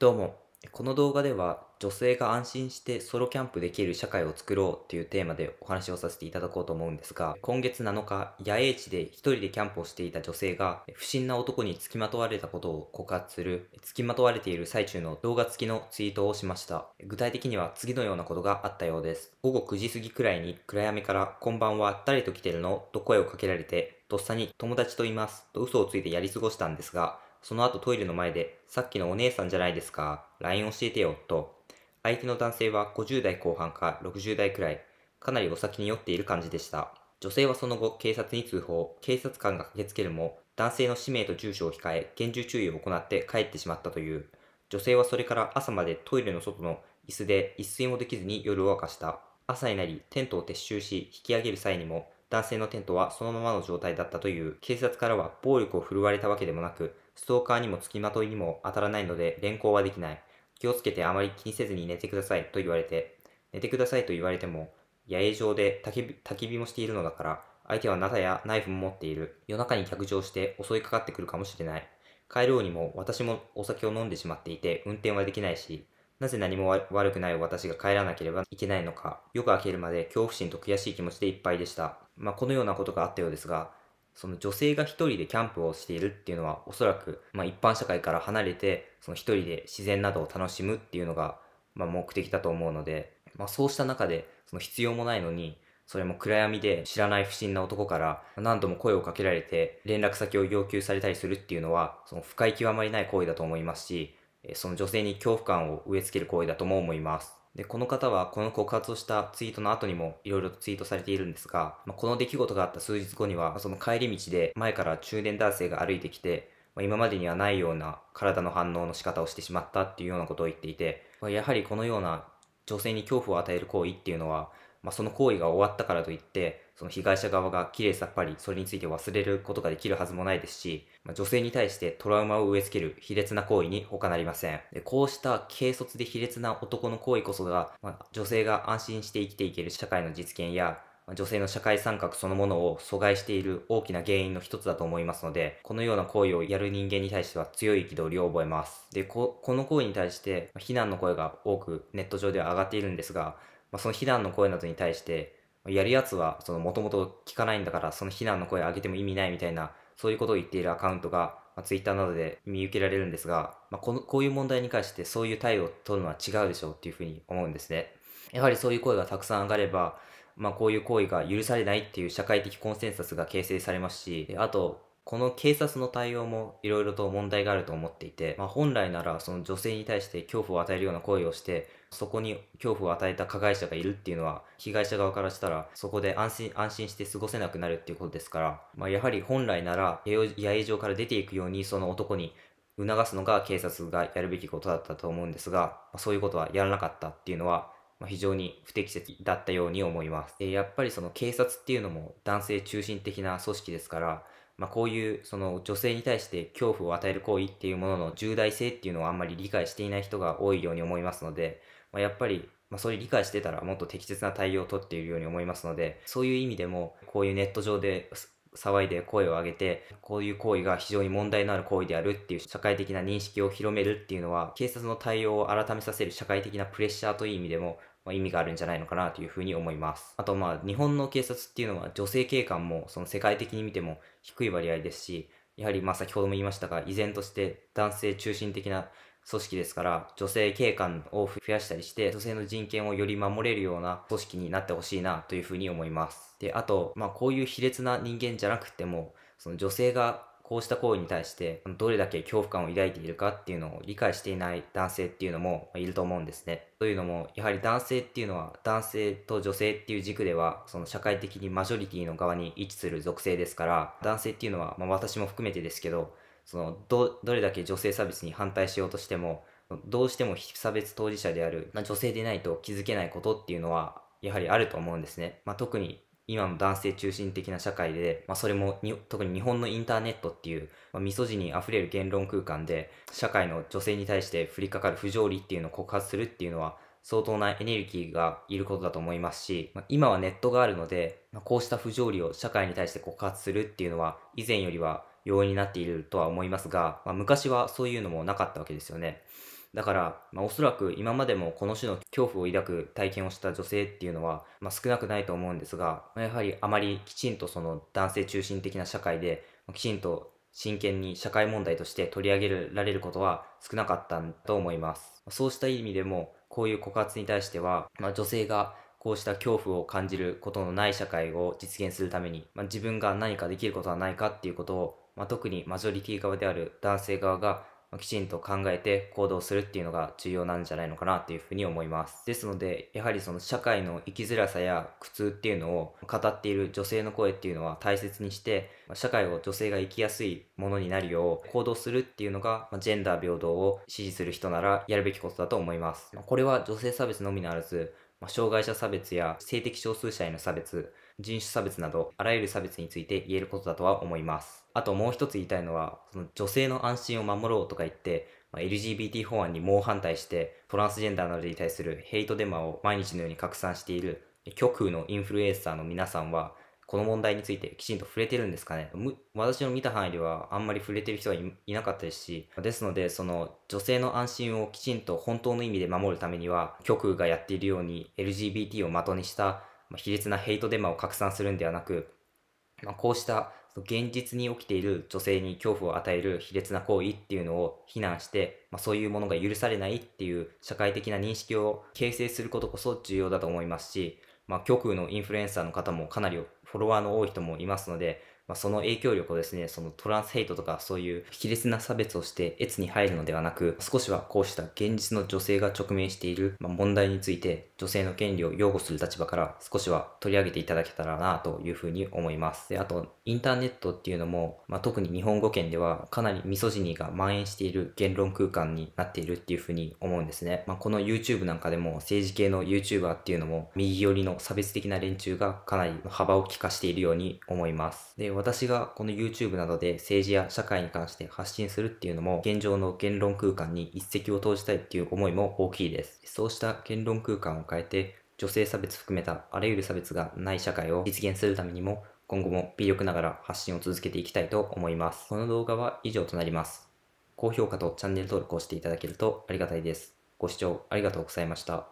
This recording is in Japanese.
どうも。この動画では女性が安心してソロキャンプできる社会を作ろうというテーマでお話をさせていただこうと思うんですが今月7日野営地で一人でキャンプをしていた女性が不審な男に付きまとわれたことを告発する付きまとわれている最中の動画付きのツイートをしました具体的には次のようなことがあったようです午後9時過ぎくらいに暗闇から「こんばんは誰と来てるの?」と声をかけられてとっさに「友達といます」と嘘をついてやり過ごしたんですがその後トイレの前で、さっきのお姉さんじゃないですか、LINE 教えてよ、と。相手の男性は50代後半か60代くらい、かなりお先に酔っている感じでした。女性はその後、警察に通報、警察官が駆けつけるも、男性の氏名と住所を控え、厳重注意を行って帰ってしまったという。女性はそれから朝までトイレの外の椅子で一睡もできずに夜を明かした。朝になり、テントを撤収し、引き上げる際にも、男性のテントはそのままの状態だったという、警察からは暴力を振るわれたわけでもなく、ストーカーにも付きまといにも当たらないので連行はできない。気をつけてあまり気にせずに寝てくださいと言われて、寝てくださいと言われても、野営場で焚き火もしているのだから、相手はナタやナイフも持っている。夜中に客乗して襲いかかってくるかもしれない。帰ろうにも私もお酒を飲んでしまっていて運転はできないし、なぜ何も悪くない私が帰らなければいけないのか、夜が明けるまで恐怖心と悔しい気持ちでいっぱいでした。まあ、このようなことがあったようですが、その女性が一人でキャンプをしているっていうのはおそらく、まあ、一般社会から離れてその一人で自然などを楽しむっていうのが、まあ、目的だと思うので、まあ、そうした中でその必要もないのにそれも暗闇で知らない不審な男から何度も声をかけられて連絡先を要求されたりするっていうのはその不快極まりない行為だと思いますしその女性に恐怖感を植え付ける行為だとも思います。で、この方はこの告発をしたツイートの後にもいろいろツイートされているんですが、まあ、この出来事があった数日後には、その帰り道で前から中年男性が歩いてきて、まあ、今までにはないような体の反応の仕方をしてしまったっていうようなことを言っていて、まあ、やはりこのような女性に恐怖を与える行為っていうのは、まあ、その行為が終わったからといってその被害者側がきれいさっぱりそれについて忘れることができるはずもないですし、まあ、女性に対してトラウマを植え付ける卑劣な行為に他なりませんでこうした軽率で卑劣な男の行為こそが、まあ、女性が安心して生きていける社会の実現や女性の社会参画そのものを阻害している大きな原因の一つだと思いますので、このような行為をやる人間に対しては強い憤りを覚えます。で、ここの行為に対して非難の声が多くネット上では上がっているんですが、まあ、その非難の声などに対して、やるやつはもともと聞かないんだからその非難の声上げても意味ないみたいなそういうことを言っているアカウントが、まあ、Twitter などで見受けられるんですが、まあ、このこういう問題に関してそういう態度を取るのは違うでしょうっていうふうに思うんですね。やはりそういう声がたくさん上がれば、まあ、こういう行為が許されないっていう社会的コンセンサスが形成されますしあとこの警察の対応もいろいろと問題があると思っていて、まあ、本来ならその女性に対して恐怖を与えるような行為をしてそこに恐怖を与えた加害者がいるっていうのは被害者側からしたらそこで安心安心して過ごせなくなるっていうことですから、まあ、やはり本来なら野営場から出ていくようにその男に促すのが警察がやるべきことだったと思うんですがそういうことはやらなかったっていうのはま非常に不適切だったように思います。でやっぱりその警察っていうのも男性中心的な組織ですから、まあ、こういうその女性に対して恐怖を与える行為っていうものの重大性っていうのをあんまり理解していない人が多いように思いますので、まあ、やっぱりまあ、そういう理解してたらもっと適切な対応をとっているように思いますのでそういう意味でもこういうネット上で騒いで声を上げて、こういう行為が非常に問題のある行為であるっていう社会的な認識を広めるっていうのは、警察の対応を改めさせる社会的なプレッシャーという意味でも、ま意味があるんじゃないのかなというふに思います。あとまあ日本の警察っていうのは女性警官もその世界的に見ても低い割合ですし、やはりまあ先ほども言いましたが、依然として男性中心的な組織ですから、女性警官を増やしたりして、女性の人権をより守れるような組織になってほしいなというふうに思います。で、あと、まあ、こういう卑劣な人間じゃなくても、その女性がこうした行為に対してどれだけ恐怖感を抱いているかっていうのを理解していない男性っていうのもいると思うんですね。というのもやはり男性っていうのは男性と女性っていう軸ではその社会的にマジョリティの側に位置する属性ですから男性っていうのは、まあ、私も含めてですけどそのどどれだけ女性差別に反対しようとしてもどうしても非差別当事者である、まあ、女性でないと気づけないことっていうのはやはりあると思うんですね、まあ、特に今の男性中心的な社会で、まあ、それも特に日本のインターネットっていう、まあ、ミソジにあふれる言論空間で社会の女性に対して降りかかる不条理っていうのを告発するっていうのは相当なエネルギーがいることだと思いますし、まあ、今はネットがあるので、まあ、こうした不条理を社会に対して告発するっていうのは以前よりは容易になっているとは思いますが、まあ、昔はそういうのもなかったわけですよね。だから、まあ、おそらく今までもこの種の恐怖を抱く体験をした女性っていうのは、まあ、少なくないと思うんですが、まあ、やはりあまりきちんとその男性中心的な社会で、まあ、きちんと真剣に社会問題として取り上げられることは少なかったと思います。そうした意味でも、こういう告発に対しては、まあ、女性がこうした恐怖を感じることのない社会を実現するために、まあ、自分が何かできることはないかっていうことを、まあ、特にマジョリティ側である男性側がきちんと考えて行動するっていうのが重要なんじゃないのかなというふうに思います。ですので、やはりその社会の生きづらさや苦痛っていうのを語っている女性の声っていうのは大切にして、社会を女性が生きやすいものになるよう行動するっていうのが、ジェンダー平等を支持する人ならやるべきことだと思います。これは女性差別のみならず、ま障害者差別や性的少数者への差別、人種差別など、あらゆる差別について言えることだとは思います。あともう一つ言いたいのは、その女性の安心を守ろうとか言って、まあ、LGBT 法案に猛反対して、トランスジェンダーなどに対するヘイトデマを毎日のように拡散している、極右のインフルエンサーの皆さんは、この問題についてきちんと触れてるんですかね私の見た範囲ではあんまり触れてる人はいなかったですしですのでその女性の安心をきちんと本当の意味で守るためには極右がやっているように LGBT を的にした卑劣なヘイトデマを拡散するんではなく、まあ、こうした現実に起きている女性に恐怖を与える卑劣な行為っていうのを非難して、まあ、そういうものが許されないっていう社会的な認識を形成することこそ重要だと思いますし、まあ、極右のインフルエンサーの方もかなりフォロワーの多い人もいますので、まあ、その影響力をですね、そのトランスヘイトとかそういう卑劣な差別をして越に入るのではなく、少しはこうした現実の女性が直面している、ま問題について女性の権利を擁護する立場から少しは取り上げていただけたらなというふうに思います。で、あと、インターネットっていうのも、まあ、特に日本語圏ではかなりミソジニーが蔓延している言論空間になっているっていうふうに思うんですね。まあ、この YouTube なんかでも政治系の YouTuber っていうのも右寄りの差別的な連中がかなり幅を利皮かしているように思います。で、私がこの YouTube などで政治や社会に関して発信するっていうのも、現状の言論空間に一石を投じたいっていう思いも大きいです。そうした言論空間を変えて、女性差別含めたあらゆる差別がない社会を実現するためにも、今後も微力ながら発信を続けていきたいと思います。この動画は以上となります。高評価とチャンネル登録をしていただけるとありがたいです。ご視聴ありがとうございました。